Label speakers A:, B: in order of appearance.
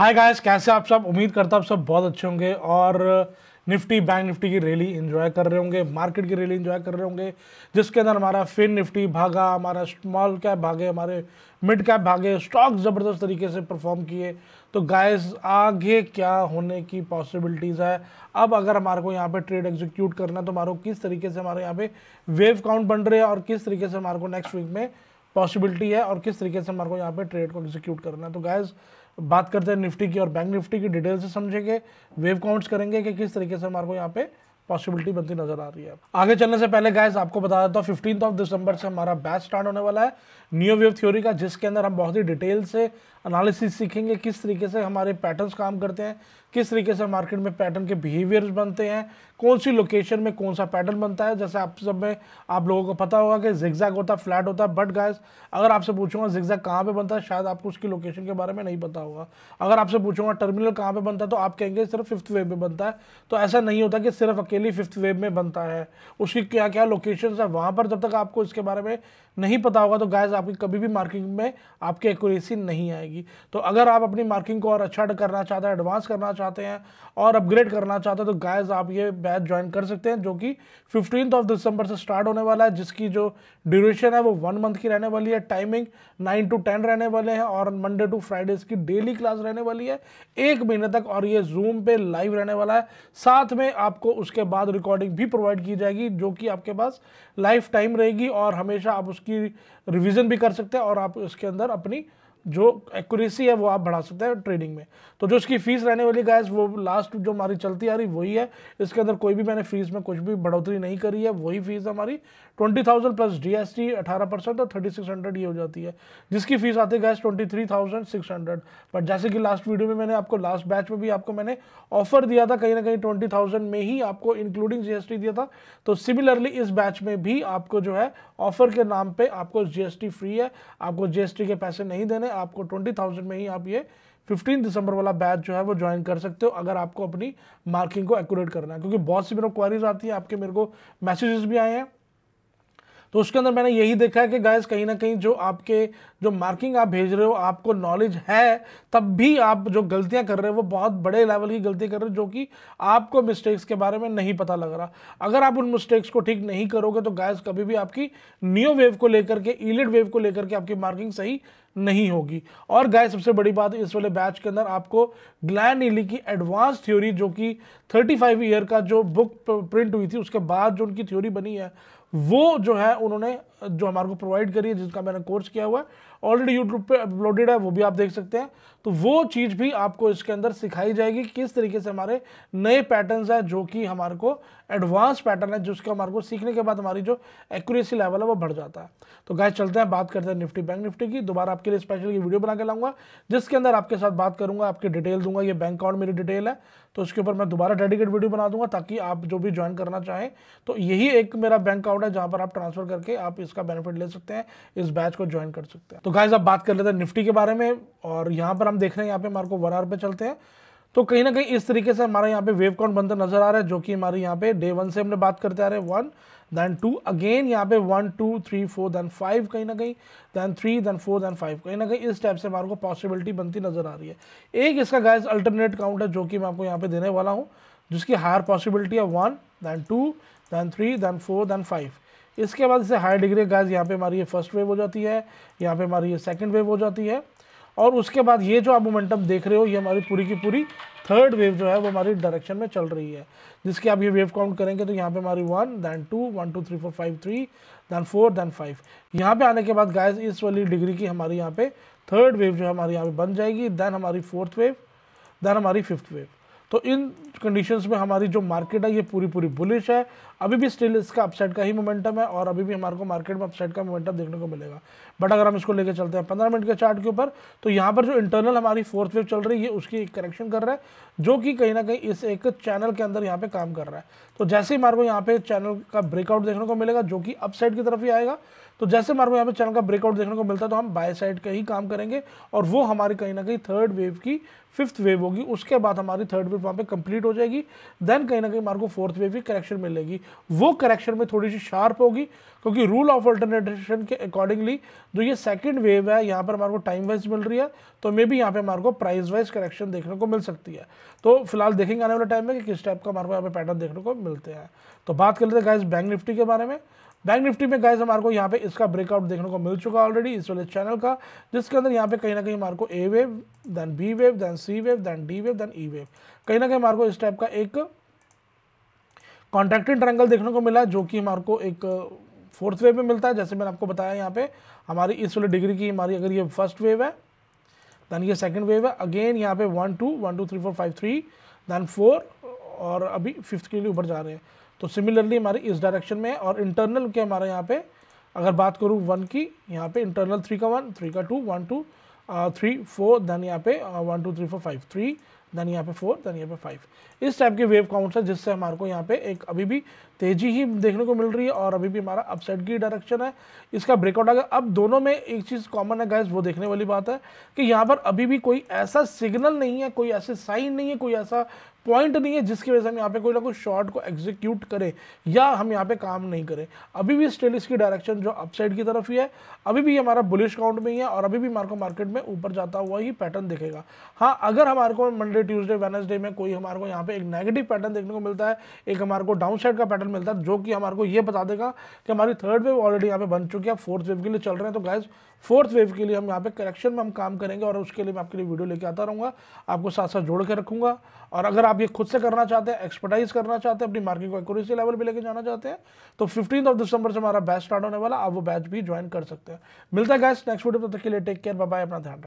A: hi guys कैसे आप सब उम्मीद करता आप सब बहुत अच्छे होंगे और निफ्टी बैंक निफ्टी की रैली इन्जॉय कर रहे होंगे मार्केट की रैली इन्जॉय कर रहे होंगे जिसके अंदर हमारा फिन निफ्टी भागा हमारा स्मॉल कैप भागे हमारे मिड कैप भागे स्टॉक ज़बरदस्त तरीके से परफॉर्म किए तो गाइस आगे क्या होने की पॉसिबिलिटीज़ है अब अगर हमारे को यहाँ पे ट्रेड एग्जीक्यूट करना है तो हमारे किस तरीके से हमारे यहाँ पे वेव काउंट बन रहे हैं और किस तरीके से हमारे को नेक्स्ट वीक में पॉसिबिलिटी है और किस तरीके से हमारे को यहाँ पे ट्रेड को एग्जीक्यूट करना है तो गाइज बात करते हैं निफ्टी की और बैंक निफ्टी की डिटेल से समझेंगे वेव काउंट्स करेंगे कि किस तरीके से हमारे को यहाँ पे पॉसिबिलिटी बनती नजर आ रही है आगे चलने से पहले गाइज आपको बता देता हूँ फिफ्टीन ऑफ दिसंबर से हमारा बैच स्टार्ट होने वाला है न्यू वेव थ्योरी का जिसके अंदर हम बहुत ही डिटेल से एनालिसिस सीखेंगे किस तरीके से हमारे पैटर्न्स काम करते हैं किस तरीके से मार्केट में पैटर्न के बिहेवियर्स बनते हैं कौन सी लोकेशन में कौन सा पैटर्न बनता है जैसे आप सब में आप लोगों को पता होगा कि जिगजैग होता है फ्लैट होता है बट गाइस अगर आपसे पूछूंगा जिगजैग कहाँ पे बनता है शायद आपको उसकी लोकेशन के बारे में नहीं पता होगा अगर आपसे पूछूंगा टर्मिनल कहाँ पर बनता है तो आप कहेंगे सिर्फ फिफ्थ वेव में बनता है तो ऐसा नहीं होता कि सिर्फ अकेली फिफ्थ वेव में बनता है उसकी क्या क्या लोकेशन है वहाँ पर जब तक आपको इसके बारे में नहीं पता होगा तो गायज आपकी कभी भी मार्केट में आपकी एक्यूरेसी नहीं आएगी जाएगी तो अगर आप अपनी मार्किंग को और अच्छा करना चाहते हैं एडवांस करना चाहते हैं और अपग्रेड करना चाहते हैं तो गाइज आप ये बैच ज्वाइन कर सकते हैं जो कि फिफ्टीन ऑफ दिसंबर से स्टार्ट होने वाला है जिसकी जो ड्यूरेशन है वो वन मंथ की रहने वाली है टाइमिंग नाइन टू टेन रहने वाले हैं और मंडे टू फ्राइडे की डेली क्लास रहने वाली है एक महीने तक और ये जूम पे लाइव रहने वाला है साथ में आपको उसके बाद रिकॉर्डिंग भी प्रोवाइड की जाएगी जो कि आपके पास लाइफ टाइम रहेगी और हमेशा आप उसकी रिविज़न भी कर सकते हैं और आप उसके अंदर अपनी जो एक्यूरेसी है वो आप बढ़ा सकते हैं ट्रेडिंग में तो जो इसकी फीस रहने वाली गाइस वो लास्ट जो हमारी चलती आ रही वही है इसके अंदर कोई भी मैंने फीस में कुछ भी बढ़ोतरी नहीं करी है वही फीस हमारी twenty thousand plus GST S T अठारह परसेंट और थर्टी सिक्स हंड्रेड ये हो जाती है जिसकी फीस आती है गैस twenty three thousand six hundred but जैसे कि लास्ट वीडियो में मैंने आपको लास्ट बैच में भी आपको मैंने ऑफर दिया था कहीं ना कहीं ट्वेंटी थाउजेंड में ही आपको इंक्लूडिंग जी एस टी दिया था तो सिमिलरली इस बैच में भी आपको जो है ऑफर के नाम पर आपको जी एस टी फ्री है आपको जी एस टी के पैसे नहीं देने है आपको ट्वेंटी थाउजेंड में ही आप ये फिफ्टीन दिसंबर वाला बैच जो है वो ज्वाइन कर सकते हो अगर आपको अपनी मार्किंग को एक्यूरेट करना है क्योंकि बहुत सी मेरे क्वारीज आती है आपके मेरे को मैसेजेस भी आए हैं तो उसके अंदर मैंने यही देखा है कि गाइस कहीं ना कहीं जो आपके जो मार्किंग आप भेज रहे हो आपको नॉलेज है तब भी आप जो गलतियां कर रहे हो वो बहुत बड़े लेवल की गलती कर रहे हो जो कि आपको मिस्टेक्स के बारे में नहीं पता लग रहा अगर आप उन मिस्टेक्स को ठीक नहीं करोगे तो गायस कभी भी आपकी न्यू वेव को लेकर के इलेट वेव को लेकर के आपकी मार्किंग सही नहीं होगी और गाय सबसे बड़ी बात इस वाले बैच के अंदर आपको ग्लैंड इली की एडवांस थ्योरी जो कि 35 ईयर का जो बुक प्रिंट हुई थी उसके बाद जो उनकी थ्योरी बनी है वो जो है उन्होंने जो हमारे को प्रोवाइड करी है जिसका मैंने कोर्स किया हुआ है ऑलरेडी यूट्यूब पे अपलोडेड है वो भी आप देख सकते हैं तो वो चीज़ भी आपको इसके अंदर सिखाई जाएगी किस तरीके से हमारे नए पैटर्न्स हैं जो कि हमारे को एडवांस पैटर्न है जिसका हमारे को सीखने के बाद हमारी जो एक्यूरेसी लेवल है वो बढ़ जाता है तो गाय चलते हैं बात करते हैं निफ्टी बैंक निफ्टी की दोबारा आपके लिए स्पेशल की वीडियो बना के लाऊंगा जिसके अंदर आपके साथ बात करूंगा आपकी डिटेल दूंगा ये बैंक अकाउंट मेरी डिटेल है तो उसके ऊपर मैं दोबारा डेडिकेट वीडियो बना दूंगा ताकि आप जो भी ज्वाइन करना चाहें तो यही एक मेरा बैंक अकाउंट है जहाँ पर आप ट्रांसफर करके आप इस इसका बेनिफिट ले सकते हैं इस बैच को ज्वाइन कर सकते हैं तो गाइज आप बात कर लेते हैं निफ्टी के बारे में और यहाँ पर हम देख रहे हैं यहाँ पे हमारे को वन आर पे चलते हैं तो कहीं ना कहीं इस तरीके से हमारा यहाँ पे वेव कॉन बनता नजर आ रहा है जो कि हमारे यहाँ पे डे वन से हमने बात करते आ रहे हैं वन देन टू अगेन यहाँ पे one two three four then five कहीं ना कहीं then three then four then five कहीं ना कहीं इस टाइप से हमारे को पॉसिबिलिटी बनती नजर आ रही है एक इसका गैस अल्टरनेट काउंट है जो कि मैं आपको यहाँ पे देने वाला हूँ जिसकी हायर पॉसिबिलिटी है one then two then three then four then five इसके बाद इसे हाई डिग्री गैस यहाँ पे हमारी ये फर्स्ट वेव हो जाती है यहाँ पे हमारी ये सेकंड वेव हो जाती है और उसके बाद ये जो आप मोमेंटम देख रहे हो ये हमारी पूरी की पूरी थर्ड वेव जो है वो हमारी डायरेक्शन में चल रही है जिसके आप ये वेव काउंट करेंगे तो यहाँ पे हमारी one then two one two three four five three then four then five यहाँ पे आने के बाद गैस इस वाली डिग्री की हमारी यहाँ पे थर्ड वेव जो है हमारे यहाँ पे बन जाएगी दैन हमारी फोर्थ वेव दैन हमारी फिफ्थ वेव तो इन कंडीशंस में हमारी जो मार्केट है ये पूरी पूरी बुलिश है अभी भी स्टिल इसका अपसाइड का ही मोमेंटम है और अभी भी हमारे को मार्केट में अपसाइड का मोमेंटम देखने को मिलेगा बट अगर हम इसको लेकर चलते हैं पंद्रह मिनट के चार्ट के ऊपर तो यहाँ पर जो इंटरनल हमारी फोर्थ वेव चल रही है उसकी एक करेक्शन कर रहा है जो कि कहीं ना कहीं इस एक चैनल के अंदर यहाँ पे काम कर रहा है तो जैसे ही मार्को यहाँ पे चैनल का ब्रेकआउट देखने को मिलेगा जो कि अपसाइड की तरफ ही आएगा तो जैसे मार्को यहाँ पे चैनल का ब्रेकआउट देखने को मिलता है तो हम बाय साइड का ही काम करेंगे और वो हमारी कहीं ना कहीं थर्ड वेव की फिफ्थ वेव होगी उसके बाद हमारी थर्ड वेव वहाँ पे कंप्लीट हो जाएगी देन कहीं ना कहीं मार्को फोर्थ वेव की करेक्शन मिलेगी वो करेक्शन में थोड़ी सी शार्प होगी क्योंकि रूल ऑफ अल्टरनेटेशन के अकॉर्डिंगली जो ये सेकंड वेव है यहाँ पर हमारे को टाइम वाइज मिल रही है तो मे भी यहाँ पे हमारे को प्राइस वाइज करेक्शन देखने को मिल सकती है तो फिलहाल देखेंगे आने वाले टाइम में कि किस टाइप का हमारे को यहाँ पे पैटर्न देखने को मिलते हैं तो बात कर लेते हैं गाइज बैंक निफ्टी के बारे में बैंक निफ्टी में गाइज हमारे को यहाँ पे इसका ब्रेकआउट देखने को मिल चुका ऑलरेडी इस वाले चैनल का जिसके अंदर यहाँ पे कहीं ना कहीं हमारे को A wave then B wave then C wave then D wave then E wave कहीं ना कहीं हमारे को इस टाइप का एक कॉन्ट्रेक्टेड ट्रैंगल देखने को मिला जो कि हमारे को एक फोर्थ वेव में मिलता है जैसे मैंने आपको बताया यहाँ पे हमारी इस वाली डिग्री की हमारी अगर ये फर्स्ट वेव है दैन ये सेकेंड वेव है अगेन यहाँ पे one two one two three four five three then four और अभी फिफ्थ के लिए ऊपर जा रहे हैं तो सिमिलरली हमारी इस डायरेक्शन में और इंटरनल के हमारे यहाँ पे अगर बात करूँ वन की यहाँ पे इंटरनल थ्री का वन थ्री का two one two three four then यहाँ पे one two three four five three then यहाँ पे फोर देन यहाँ पे फाइव इस टाइप के वेव काउंट्स है जिससे हमारे को यहाँ पे एक अभी भी तेजी ही देखने को मिल रही है और अभी भी हमारा अपसाइड की डायरेक्शन है इसका ब्रेकआउट अगर अब दोनों में एक चीज़ कॉमन है गैस वो देखने वाली बात है कि यहाँ पर अभी भी कोई ऐसा सिग्नल नहीं है कोई ऐसे साइन नहीं है कोई ऐसा पॉइंट नहीं है जिसकी वजह से हम यहाँ पे कोई ना कोई शॉट को एग्जीक्यूट करें या हम यहाँ पे काम नहीं करें अभी भी स्टेलिस की डायरेक्शन जो अपसाइड की तरफ ही है अभी भी हमारा बुलिश काउंट में ही है और अभी भी हमारे मार्केट में ऊपर जाता हुआ ही पैटर्न दिखेगा हाँ अगर हमारे को मंडे ट्यूजडे वेनसडे में कोई हमारे को यहाँ पे एक नेगेटिव पैटर्न देखने को मिलता है एक हमारे को डाउन साइड का पैटर्न मिलता है जो कि हमारे को ये बता देगा कि हमारी थर्ड वेव ऑलरेडी यहाँ पे बन चुकी है फोर्थ वेव के लिए चल रहे हैं तो गाइज फोर्थ वेव के लिए हम यहाँ पे करेक्शन में हम काम करेंगे और उसके लिए मैं आपके लिए वीडियो लेके आता रहूँगा आपको साथ साथ जोड़ के रखूँगा और अगर आप ये खुद से करना चाहते हैं एक्सपर्टाइज करना चाहते हैं अपनी मार्केट को एक्यूरेसी लेवल पर लेके जाना चाहते हैं तो फिफ्टीन ऑफ दिसंबर से हमारा बैच स्टार्ट होने वाला आप वो बैच भी ज्वाइन कर सकते हैं मिलता है गाइज नेक्स्ट वीडियो तक के लिए टेक केयर बाय अपना ध्यान